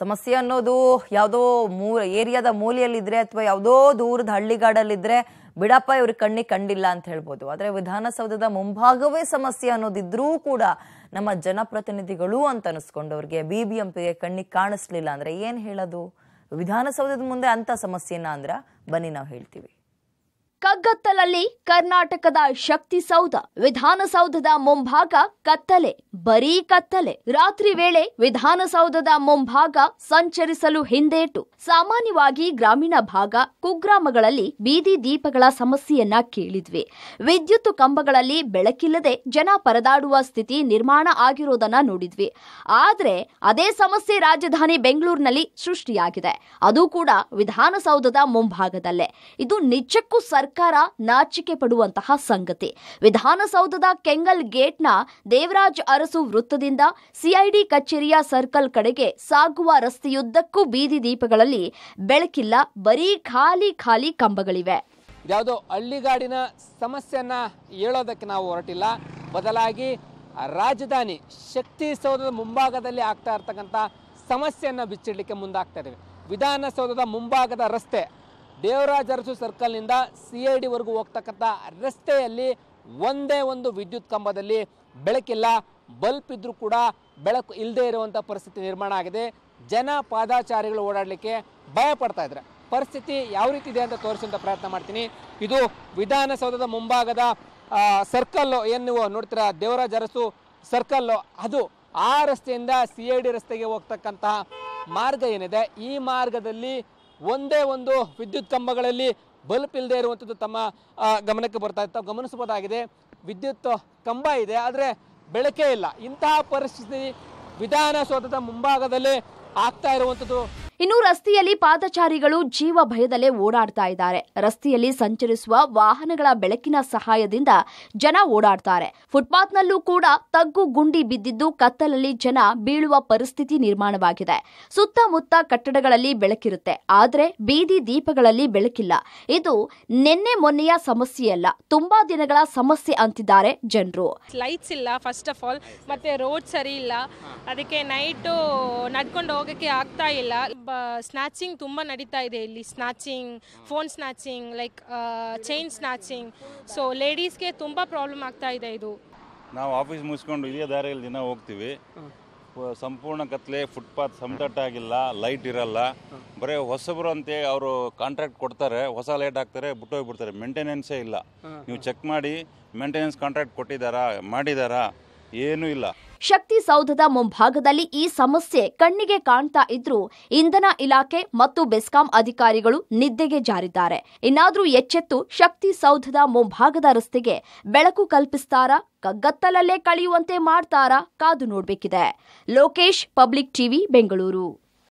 ಸಮಸ್ಯೆ ಅನ್ನೋದು ಯಾವುದೋ ಮೂ ಏರಿಯಾದ ಮೂಲೆಯಲ್ಲಿದ್ದರೆ ಅಥವಾ ಯಾವುದೋ ದೂರದ ಹಳ್ಳಿಗಾಡಲ್ಲಿದ್ದರೆ ಬಿಡಪ್ಪ ಇವ್ರಿಗೆ ಕಣ್ಣಿಗೆ ಕಂಡಿಲ್ಲ ಅಂತ ಹೇಳ್ಬೋದು ಆದರೆ ವಿಧಾನಸೌಧದ ಮುಂಭಾಗವೇ ಸಮಸ್ಯೆ ಅನ್ನೋದಿದ್ರೂ ಕೂಡ ನಮ್ಮ ಜನಪ್ರತಿನಿಧಿಗಳು ಅಂತ ಅನಿಸ್ಕೊಂಡವ್ರಿಗೆ ಬಿ ಬಿ ಎಂ ಪಿಗೆ ಕಣ್ಣಿಗೆ ಕಾಣಿಸ್ಲಿಲ್ಲ ಅಂದರೆ ಏನು ಹೇಳೋದು ವಿಧಾನಸೌಧದ ಮುಂದೆ ಅಂಥ ಸಮಸ್ಯೆನ ಅಂದ್ರೆ ಬನ್ನಿ ನಾವು ಹೇಳ್ತೀವಿ ಕಗ್ಗತ್ತಲಲ್ಲಿ ಕರ್ನಾಟಕದ ಶಕ್ತಿ ಸೌಧ ವಿಧಾನಸೌಧದ ಮುಂಭಾಗ ಕತ್ತಲೆ ಬರೀ ಕತ್ತಲೆ ರಾತ್ರಿ ವೇಳೆ ವಿಧಾನಸೌಧದ ಮುಂಭಾಗ ಸಂಚರಿಸಲು ಹಿಂದೇಟು ಸಾಮಾನ್ಯವಾಗಿ ಗ್ರಾಮೀಣ ಭಾಗ ಕುಗ್ರಾಮಗಳಲ್ಲಿ ಬೀದಿ ದೀಪಗಳ ಸಮಸ್ಯೆಯನ್ನ ಕೇಳಿದ್ವಿ ವಿದ್ಯುತ್ ಕಂಬಗಳಲ್ಲಿ ಬೆಳಕಿಲ್ಲದೆ ಜನ ಪರದಾಡುವ ಸ್ಥಿತಿ ನಿರ್ಮಾಣ ಆಗಿರೋದನ್ನ ನೋಡಿದ್ವಿ ಆದ್ರೆ ಅದೇ ಸಮಸ್ಯೆ ರಾಜಧಾನಿ ಬೆಂಗಳೂರಿನಲ್ಲಿ ಸೃಷ್ಟಿಯಾಗಿದೆ ಅದು ಕೂಡ ವಿಧಾನಸೌಧದ ಮುಂಭಾಗದಲ್ಲೇ ಇದು ನಿಜಕ್ಕೂ ಸರ್ ಸರ್ಕಾರ ನಾಚಿಕೆ ಪಡುವಂತಹ ಸಂಗತಿ ವಿಧಾನಸೌಧದ ಕೆಂಗಲ್ ಗೇಟ್ನ ದೇವರಾಜ್ ಅರಸು ವೃತ್ತದಿಂದ ಸಿಐಡಿ ಕಚೇರಿಯ ಸರ್ಕಲ್ ಕಡೆಗೆ ಸಾಗುವ ರಸ್ತೆಯುದ್ದಕ್ಕೂ ಬೀದಿ ದೀಪಗಳಲ್ಲಿ ಬೆಳಕಿಲ್ಲ ಬರೀ ಖಾಲಿ ಖಾಲಿ ಕಂಬಗಳಿವೆ ಯಾವುದೋ ಹಳ್ಳಿಗಾಡಿನ ಸಮಸ್ಯೆಯನ್ನು ಹೇಳೋದಕ್ಕೆ ನಾವು ಹೊರಟಿಲ್ಲ ಬದಲಾಗಿ ರಾಜಧಾನಿ ಶಕ್ತಿ ಸೌಧದ ಮುಂಭಾಗದಲ್ಲಿ ಆಗ್ತಾ ಇರ್ತಕ್ಕಂಥ ಸಮಸ್ಯೆಯನ್ನು ಬಿಚ್ಚಿಡಲಿಕ್ಕೆ ಮುಂದಾಗ್ತಾ ಇದ್ದೇವೆ ವಿಧಾನಸೌಧದ ಮುಂಭಾಗದ ರಸ್ತೆ ದೇವರಾಜ ಅರಸು ಸರ್ಕಲ್ನಿಂದ ಸಿ ಐ ಡಿವರೆಗೂ ಹೋಗ್ತಕ್ಕಂಥ ರಸ್ತೆಯಲ್ಲಿ ಒಂದೇ ಒಂದು ವಿದ್ಯುತ್ ಕಂಬದಲ್ಲಿ ಬೆಳಕಿಲ್ಲ ಬಲ್ಪ್ ಇದ್ದರೂ ಕೂಡ ಬೆಳಕು ಇಲ್ಲದೆ ಇರುವಂಥ ಪರಿಸ್ಥಿತಿ ನಿರ್ಮಾಣ ಆಗಿದೆ ಜನ ಪಾದಾಚಾರಿಗಳು ಓಡಾಡಲಿಕ್ಕೆ ಭಯ ಪಡ್ತಾ ಇದ್ದಾರೆ ಪರಿಸ್ಥಿತಿ ಯಾವ ರೀತಿ ಇದೆ ಅಂತ ತೋರಿಸುವಂಥ ಪ್ರಯತ್ನ ಮಾಡ್ತೀನಿ ಇದು ವಿಧಾನಸೌಧದ ಮುಂಭಾಗದ ಸರ್ಕಲ್ಲು ಏನು ನೀವು ನೋಡ್ತೀರಾ ದೇವರಾಜ ಅರಸು ಸರ್ಕಲ್ಲು ಅದು ಆ ರಸ್ತೆಯಿಂದ ಸಿ ಐ ಡಿ ರಸ್ತೆಗೆ ಹೋಗ್ತಕ್ಕಂತಹ ಮಾರ್ಗ ಏನಿದೆ ಈ ಮಾರ್ಗದಲ್ಲಿ ಒಂದೇ ಒಂದು ವಿದ್ಯುತ್ ಕಂಬಗಳಲ್ಲಿ ಬಲ್ಪ್ ಇಲ್ಲದೆ ಇರುವಂಥದ್ದು ತಮ್ಮ ಗಮನಕ್ಕೆ ಬರ್ತಾ ಇತ್ತು ಗಮನಿಸಬಹುದಾಗಿದೆ ವಿದ್ಯುತ್ ಕಂಬ ಇದೆ ಆದರೆ ಬೆಳಕೇ ಇಲ್ಲ ಇಂತಹ ಪರಿಸ್ಥಿತಿ ವಿಧಾನಸೌಧದ ಮುಂಭಾಗದಲ್ಲಿ ಆಗ್ತಾ ಇರುವಂಥದ್ದು ಇನ್ನು ರಸ್ತೆಯಲ್ಲಿ ಪಾದಚಾರಿಗಳು ಜೀವ ಭಯದಲ್ಲೇ ಓಡಾಡ್ತಾ ಇದ್ದಾರೆ ರಸ್ತೆಯಲ್ಲಿ ಸಂಚರಿಸುವ ವಾಹನಗಳ ಬೆಳಕಿನ ಸಹಾಯದಿಂದ ಜನ ಓಡಾಡ್ತಾರೆ ಫುಟ್ಪಾತ್ನಲ್ಲೂ ಕೂಡ ತಗ್ಗು ಗುಂಡಿ ಬಿದ್ದಿದ್ದು ಕತ್ತಲಲ್ಲಿ ಜನ ಬೀಳುವ ಪರಿಸ್ಥಿತಿ ನಿರ್ಮಾಣವಾಗಿದೆ ಸುತ್ತಮುತ್ತ ಕಟ್ಟಡಗಳಲ್ಲಿ ಬೆಳಕಿರುತ್ತೆ ಆದರೆ ಬೀದಿ ದೀಪಗಳಲ್ಲಿ ಬೆಳಕಿಲ್ಲ ಇದು ನಿನ್ನೆ ಮೊನ್ನೆಯ ಸಮಸ್ಯೆಯಲ್ಲ ತುಂಬಾ ದಿನಗಳ ಸಮಸ್ಯೆ ಅಂತಿದ್ದಾರೆ ಜನರು ಲೈಟ್ಸ್ ಇಲ್ಲ ಫಸ್ಟ್ ಆಫ್ ಆಲ್ ಮತ್ತೆ ರೋಡ್ ಸರಿ ಇಲ್ಲ ಅದಕ್ಕೆ ನೈಟು ನಡ್ಕೊಂಡು ಹೋಗಕ್ಕೆ ಆಗ್ತಾ ಇಲ್ಲ ಬ ಸ್ನ್ಯಾಚಿಂಗ್ ತುಂಬ ನಡೀತಾ ಇದೆ ಇಲ್ಲಿ snatching phone snatching like chain snatching so ಲೇಡೀಸ್ಗೆ ತುಂಬ ಪ್ರಾಬ್ಲಮ್ ಆಗ್ತಾ ಇದೆ ಇದು ನಾವು ಆಫೀಸ್ ಮುಗಿಸ್ಕೊಂಡು ಇದೇ ದಾರಿಯಲ್ಲಿ ದಿನ ಹೋಗ್ತೀವಿ ಸಂಪೂರ್ಣ ಕತ್ಲೆ ಫುಟ್ಪಾತ್ ಸಮತಟ್ಟಾಗಿಲ್ಲ ಲೈಟ್ ಇರಲ್ಲ ಬರೀ ಹೊಸಬ್ರು ಅಂತೆ ಅವರು ಕಾಂಟ್ರಾಕ್ಟ್ ಕೊಡ್ತಾರೆ ಹೊಸ ಲೈಟ್ ಹಾಕ್ತಾರೆ ಬಿಟ್ಟೋಗ್ಬಿಡ್ತಾರೆ ಮೇಂಟೆನೆನ್ಸೇ ಇಲ್ಲ ನೀವು ಚೆಕ್ ಮಾಡಿ ಮೇಂಟೆನೆನ್ಸ್ ಕಾಂಟ್ರಾಕ್ಟ್ ಕೊಟ್ಟಿದ್ದಾರಾ ಮಾಡಿದಾರಾ ಏನೂ ಇಲ್ಲ ಶಕ್ತಿ ಸೌಧದ ಮುಂಭಾಗದಲ್ಲಿ ಈ ಸಮಸ್ಯೆ ಕಣ್ಣಿಗೆ ಕಾಣ್ತಾ ಇದ್ರೂ ಇಂಧನ ಇಲಾಖೆ ಮತ್ತು ಬೆಸ್ಕಾಂ ಅಧಿಕಾರಿಗಳು ನಿದ್ದೆಗೆ ಜಾರಿದ್ದಾರೆ ಇನ್ನಾದ್ರೂ ಎಚ್ಚೆತ್ತು ಶಕ್ತಿ ಸೌಧದ ಮುಂಭಾಗದ ರಸ್ತೆಗೆ ಬೆಳಕು ಕಲ್ಪಿಸ್ತಾರಾ ಕಗ್ಗತ್ತಲಲ್ಲೇ ಕಳೆಯುವಂತೆ ಮಾಡ್ತಾರಾ ಕಾದು ನೋಡಬೇಕಿದೆ ಲೋಕೇಶ್ ಪಬ್ಲಿಕ್ ಟಿವಿ ಬೆಂಗಳೂರು